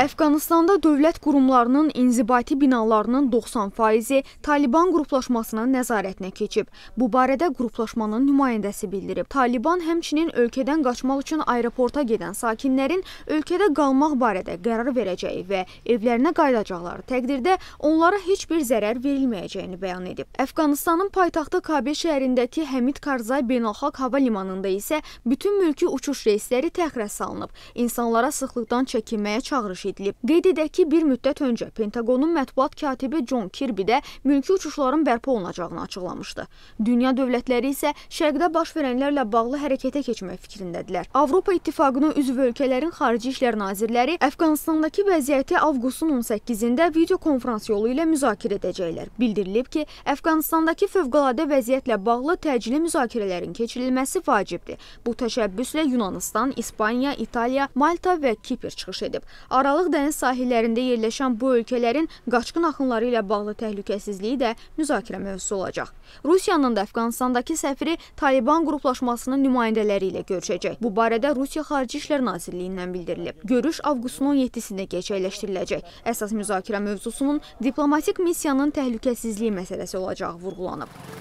Əfqanistanda dövlət qurumlarının inzibati binalarının 90%-i Taliban qruplaşmasının nəzarətinə keçib. Bu barədə qruplaşmanın nümayəndəsi bildirib. Taliban həmçinin ölkədən qaçmaq üçün aeroporta gedən sakinlərin ölkədə qalmaq barədə qərar verəcəyi və evlərinə qayıdacaqları təqdirdə onlara heç bir zərər verilməyəcəyini bəyan edib. Əfqanistanın paytaxtı Kabil şəhərindəki Həmid Karzay beynəlxalq hava limanında isə bütün mülki uçuş reysləri təxirə salınıb. İnsanlara sıxlıqdan çəkinməyə çağırış edilib edilib. Qeyd edək ki, bir müddət öncə Pentaqonun mətbuat katibi John Kirby də mülki uçuşların bərpa olunacağını açıqlamışdı. Dünya dövlətləri isə şərqdə baş verənlərlə bağlı hərəkətə keçmək fikrindədirlər. Avropa İttifaqına üzv ölkələrin xarici işlər nazirləri Əfqanistandakı vəziyyəti avqustun 18-də video konfrans yolu ilə müzakirə edəcəklər. Bildirilib ki, Əfqanistandakı fövqəladə vəziyyətlə bağlı təcili müzakirələrin keçirilməsi vacibdir. Bu təşəbbüslə Yunanistan, İspaniya, İtaliya, Malta və Kipr çıxış edib. Aralı Aralıq dəniz sahillərində yerləşən bu ölkələrin qaçqın axınları ilə bağlı təhlükəsizliyi də müzakirə mövzusu olacaq. Rusiyanın da Əfqanistandakı səfiri Taliban qruplaşmasının nümayəndələri ilə görüşəcək. Bu barədə Rusiya Xarici İşlər Nazirliyindən bildirilib. Görüş avqustun 17-sində gerçəkləşdiriləcək. Əsas müzakirə mövzusunun diplomatik missiyanın təhlükəsizliyi məsələsi olacağı vurğulanıb.